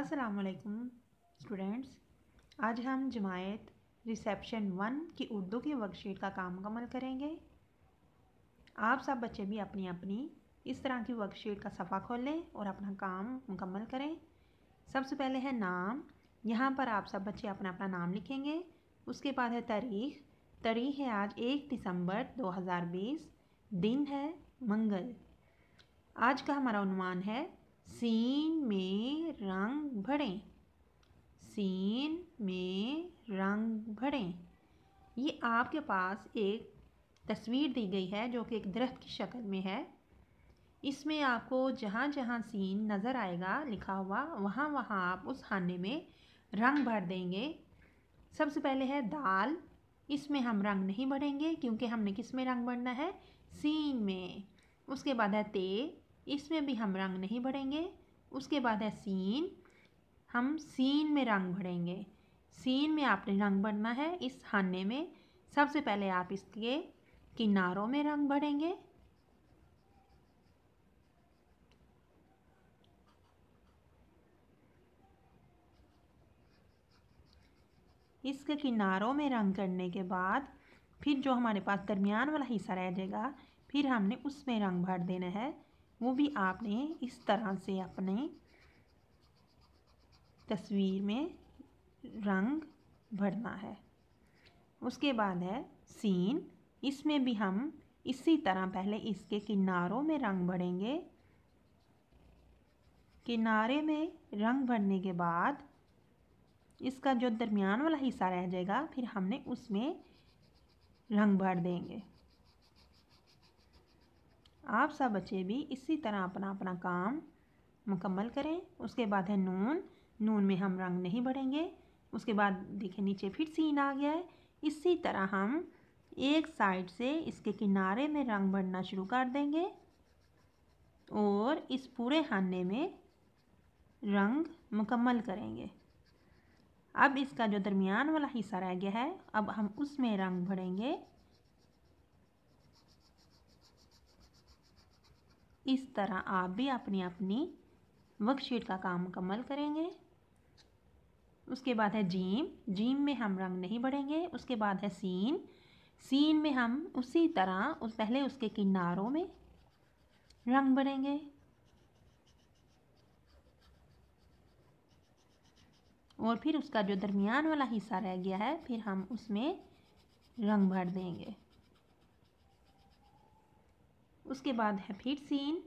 अस्सलाम वालेकुम स्टूडेंट्स आज हम जमायत रिसेप्शन वन की उर्दू की वर्कशीट का काम मुकम्मल करेंगे आप सब बच्चे भी अपनी अपनी इस तरह की वर्कशीट का सफ़ा खोलें और अपना काम मुकम्मल करें सबसे पहले है नाम यहाँ पर आप सब बच्चे अपना अपना नाम लिखेंगे उसके बाद है तारीख तारीख है आज एक दिसंबर 2020 दिन है मंगल आज का हमारा अनुमान है सीन में रंग भरें सीन में रंग भरें ये आपके पास एक तस्वीर दी गई है जो कि एक दरख्त की शक्ल में है इसमें आपको जहाँ जहाँ सीन नज़र आएगा लिखा हुआ वहाँ वहाँ आप उस खाने में रंग भर देंगे सबसे पहले है दाल इसमें हम रंग नहीं भरेंगे क्योंकि हमने किस में रंग भरना है सीन में उसके बाद है ते इसमें भी हम रंग नहीं भरेंगे उसके बाद है सीन हम सीन में रंग भरेंगे सीन में आपने रंग भरना है इस हाने में सबसे पहले आप इसके किनारों में रंग भरेंगे इसके किनारों में रंग करने के बाद फिर जो हमारे पास दरमियान वाला हिस्सा रह जाएगा फिर हमने उसमें रंग भर देना है वो भी आपने इस तरह से अपने तस्वीर में रंग भरना है उसके बाद है सीन इसमें भी हम इसी तरह पहले इसके किनारों में रंग भरेंगे किनारे में रंग भरने के बाद इसका जो दरमियान वाला हिस्सा रह जाएगा फिर हमने उसमें रंग भर देंगे आप सब बच्चे भी इसी तरह अपना अपना काम मुकम्मल करें उसके बाद है नून नून में हम रंग नहीं भरेंगे उसके बाद देखें नीचे फिर सीन आ गया है इसी तरह हम एक साइड से इसके किनारे में रंग भरना शुरू कर देंगे और इस पूरे हाने में रंग मुकम्मल करेंगे अब इसका जो दरमियान वाला हिस्सा रह गया है अब हम उसमें रंग भरेंगे इस तरह आप भी अपनी अपनी वर्कशीट का काम मुकम्मल करेंगे उसके बाद है जीम जीम में हम रंग नहीं बढ़ेंगे उसके बाद है सीन सीन में हम उसी तरह उस पहले उसके किनारों में रंग बढ़ेंगे और फिर उसका जो दरमियान वाला हिस्सा रह गया है फिर हम उसमें रंग भर देंगे उसके बाद है फिर सीन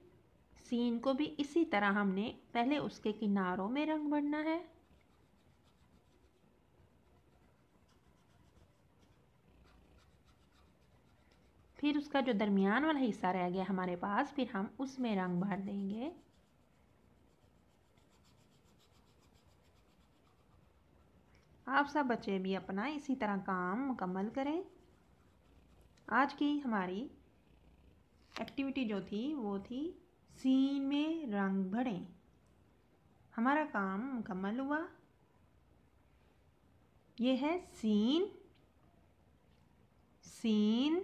सीन को भी इसी तरह हमने पहले उसके किनारों में रंग भरना है फिर उसका जो दरमियान वाला हिस्सा रह गया हमारे पास फिर हम उसमें रंग भर देंगे आप सब बच्चे भी अपना इसी तरह काम मुकम्मल करें आज की हमारी एक्टिविटी जो थी वो थी सीन में रंग भरें हमारा काम मुकम्मल हुआ ये है scene scene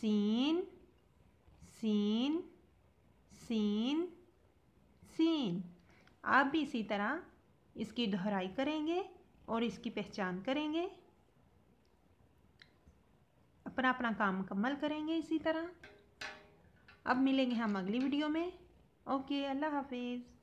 scene scene scene scene आप भी इसी तरह इसकी दोहराई करेंगे और इसकी पहचान करेंगे अपना अपना काम मुकम्मल करेंगे इसी तरह अब मिलेंगे हम अगली वीडियो में ओके अल्लाह हाफिज़